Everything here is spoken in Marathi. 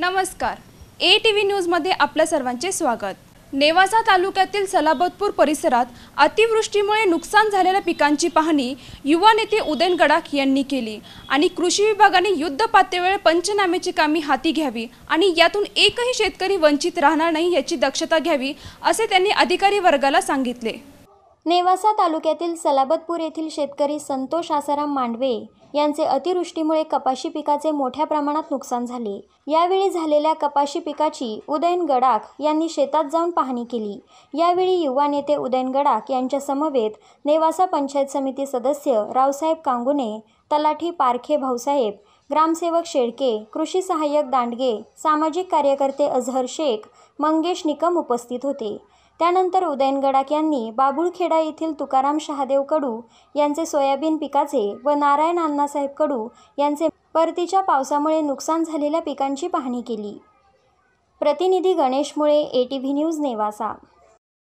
नमस्कार ए टी व्ही न्यूजमध्ये आपल्या सर्वांचे स्वागत नेवासा तालुक्यातील सलाबतपूर परिसरात अतिवृष्टीमुळे नुकसान झालेल्या पिकांची पाहणी युवा नेते उदयन गडाख यांनी केली आणि कृषी विभागाने युद्ध पातळीवर पंचनाम्याची कामे हाती घ्यावी आणि यातून एकही शेतकरी वंचित राहणार नाही याची दक्षता घ्यावी असे त्यांनी अधिकारी वर्गाला सांगितले नेवासा तालुक्यातील सलाबतपूर येथील शेतकरी संतोष आसाराम मांडवे यांचे अतिवृष्टीमुळे कपाशी पिकाचे मोठ्या प्रमाणात नुकसान झाले यावेळी झालेल्या कपाशी पिकाची उदयन गडाख यांनी शेतात जाऊन पाहणी केली यावेळी युवा नेते उदयन गडाख यांच्या समवेत नेवासा पंचायत समिती सदस्य रावसाहेब कांगुने तलाठी पारखे भाऊसाहेब ग्रामसेवक शेळके कृषी सहाय्यक दांडगे सामाजिक कार्यकर्ते अझहर शेख मंगेश निकम उपस्थित होते त्यानंतर उदयन गडाख यांनी बाबुळखेडा येथील तुकाराम शहादेव कडू यांचे सोयाबीन पिकाचे व नारायण अण्णासाहेब कडू यांचे परतीच्या पावसामुळे नुकसान झालेल्या पिकांची पाहणी केली प्रतिनिधी Ganesh Mule A T V news Nevasa